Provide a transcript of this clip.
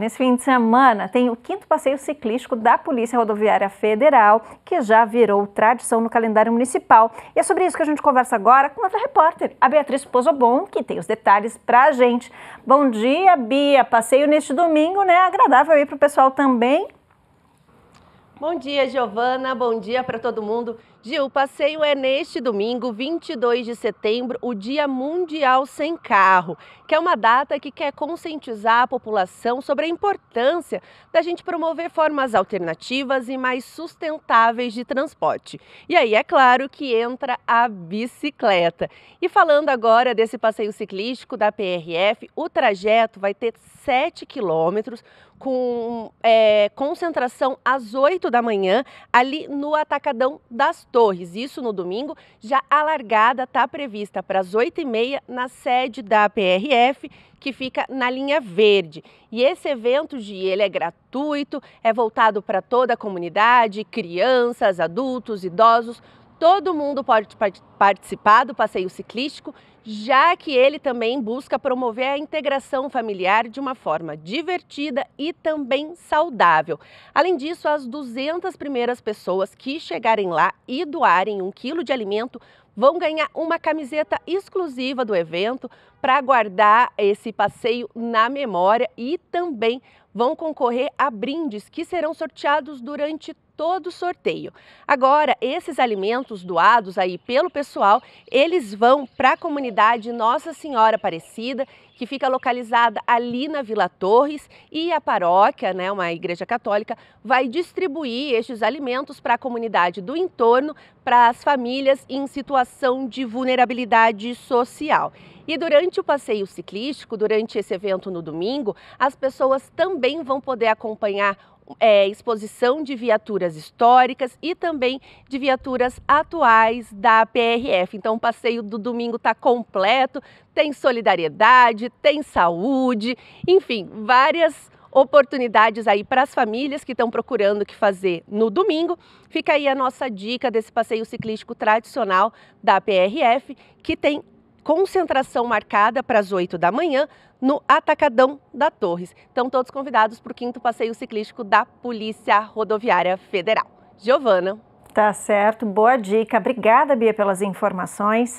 Nesse fim de semana tem o quinto passeio ciclístico da Polícia Rodoviária Federal, que já virou tradição no calendário municipal. E é sobre isso que a gente conversa agora com outra repórter, a Beatriz Pozobon, que tem os detalhes para a gente. Bom dia, Bia. Passeio neste domingo, né? Agradável aí para o pessoal também. Bom dia, Giovana. Bom dia para todo mundo. Gil, o passeio é neste domingo, 22 de setembro, o Dia Mundial Sem Carro, que é uma data que quer conscientizar a população sobre a importância da gente promover formas alternativas e mais sustentáveis de transporte. E aí, é claro que entra a bicicleta. E falando agora desse passeio ciclístico da PRF, o trajeto vai ter 7 quilômetros com é, concentração às 8 da manhã, ali no Atacadão das Torres. Isso no domingo. Já a largada está prevista para as 8 e meia na sede da PRF, que fica na linha verde. E esse evento, Gi, ele é gratuito, é voltado para toda a comunidade, crianças, adultos, idosos Todo mundo pode participar do passeio ciclístico, já que ele também busca promover a integração familiar de uma forma divertida e também saudável. Além disso, as 200 primeiras pessoas que chegarem lá e doarem um quilo de alimento vão ganhar uma camiseta exclusiva do evento para guardar esse passeio na memória e também vão concorrer a brindes que serão sorteados durante todo o sorteio. Agora, esses alimentos doados aí pelo pessoal, eles vão para a comunidade Nossa Senhora Aparecida, que fica localizada ali na Vila Torres, e a paróquia, né, uma igreja católica, vai distribuir estes alimentos para a comunidade do entorno, para as famílias em situação de vulnerabilidade social. E durante o passeio ciclístico, durante esse evento no domingo, as pessoas também vão poder acompanhar é, exposição de viaturas históricas e também de viaturas atuais da PRF. Então, o passeio do domingo está completo, tem solidariedade, tem saúde, enfim, várias oportunidades aí para as famílias que estão procurando o que fazer no domingo. Fica aí a nossa dica desse passeio ciclístico tradicional da PRF, que tem concentração marcada para as 8 da manhã no Atacadão da Torres. Estão todos convidados para o quinto passeio ciclístico da Polícia Rodoviária Federal. Giovana. Tá certo, boa dica. Obrigada, Bia, pelas informações.